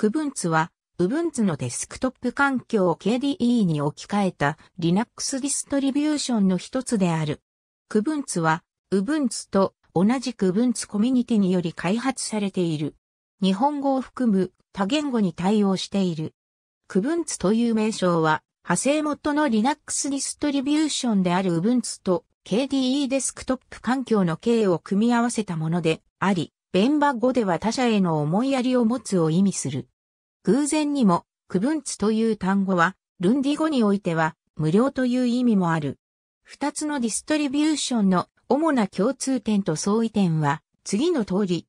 区分図は、Ubuntu のデスクトップ環境を KDE に置き換えた Linux ディストリビューションの一つである。区分図は、u b u n t u と同じく分 b コミュニティにより開発されている。日本語を含む多言語に対応している。区分図という名称は、派生元の Linux ディストリビューションである u b u n t u と KDE デスクトップ環境の K を組み合わせたものであり、ベンバ語では他者への思いやりを持つを意味する。偶然にも、区分値という単語は、ルンディ語においては、無料という意味もある。二つのディストリビューションの主な共通点と相違点は、次の通り。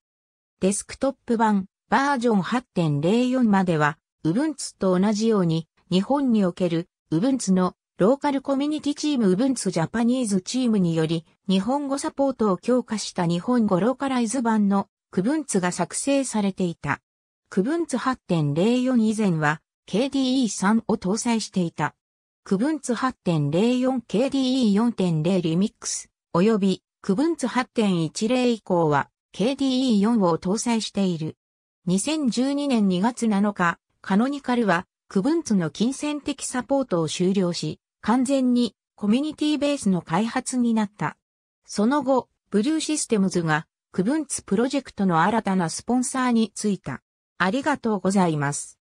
デスクトップ版、バージョン8.04までは、ウブンツと同じように、日本における、ウブンツのローカルコミュニティチームウブンツジャパニーズチームにより、日本語サポートを強化した日本語ローカライズ版の区分図が作成されていた。区分図8.04以前は KDE3 を搭載していた。区分図 8.04KDE4.0 リミックス、及び区分図8.10以降は KDE4 を搭載している。2012年2月7日、カノニカルは区分図の金銭的サポートを終了し、完全にコミュニティベースの開発になった。その後、ブルーシステムズが区分図プロジェクトの新たなスポンサーについた。ありがとうございます。